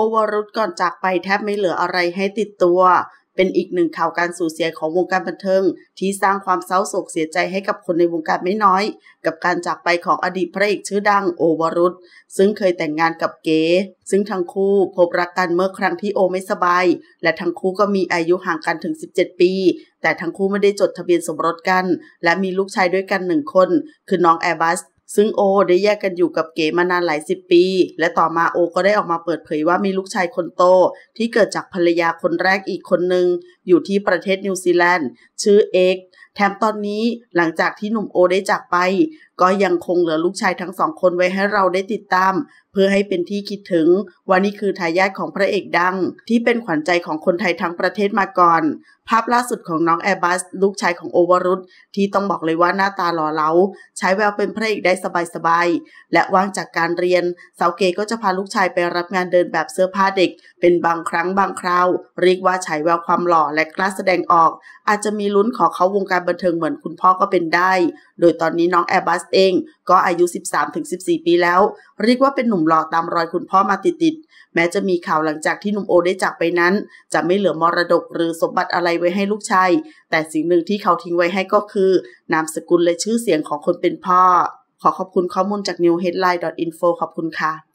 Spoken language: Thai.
โอวรุษก่อนจากไปแทบไม่เหลืออะไรให้ติดตัว เป็นอีกหนึ่งข่าวการสูญเสียของวงการบันเทิงที่สร้างความเศร้าโศกเสียใจให้กับคนในวงการไม่น้อย กับการจากไปของอดีตพระเอกชื่อดังโอวรุษซึ่งเคยแต่งงานกับเก๋ซึ่งทั้งคู่พบรักกันเมื่อครั้งที่โอไม่สบาย และทั้งคู่ก็มีอายุห่างกันถึง 17 ปี แต่ทั้งคู่ไม่ได้จดทะเบียนสมรสกัน และมีลูกชายด้วยกันหนึ่งคนคือน้องแอร์บัสซึ่งโอ ได้แยกกันอยู่กับเก๋มานานหลายสิบปี และต่อมาโอก็ได้ออกมาเปิดเผยว่ามีลูกชายคนโต ที่เกิดจากภรรยาคนแรกอีกคนหนึ่งอยู่ที่ประเทศนิวซีแลนด์ ชื่อเอ็กแถมตอนนี้หลังจากที่หนุ่มโอได้จากไป ก็ยังคงเหลือลูกชายทั้งสองคนไว้ให้เราได้ติดตาม เพื่อให้เป็นที่คิดถึงว่านี่คือทายาทของพระเอกดัง ที่เป็นขวัญใจของคนไทยทั้งประเทศมาก่อน ภาพล่าสุดของน้องแอร์บัสลูกชายของโอวรุธที่ต้องบอกเลยว่าหน้าตาหล่อเหลาใช้แววเป็นพระเอกได้สบายๆและว่างจากการเรียนสาวเกก็จะพาลูกชายไปรับงานเดินแบบเสื้อผ้าเด็ก เป็นบางครั้งบางคราวเรียกว่าใช้แววความหล่อและกล้าแสดงออก อาจจะมีลุ้นขอเขาวงการการบันเทิงเหมือนคุณพ่อก็เป็นได้ โดยตอนนี้น้องแอร์บัสเองก็อายุ 13-14 ปีแล้ว เรียกว่าเป็นหนุ่มหล่อตามรอยคุณพ่อมาติดๆ แม้จะมีข่าวหลังจากที่หนุ่มโอได้จากไปนั้น จะไม่เหลือมรดกหรือสมบัติอะไรไว้ให้ลูกชาย แต่สิ่งหนึ่งที่เขาทิ้งไว้ให้ก็คือนามสกุลและชื่อเสียงของคนเป็นพ่อ ขอขอบคุณข้อมูลจาก newheadline.info ขอบคุณค่ะ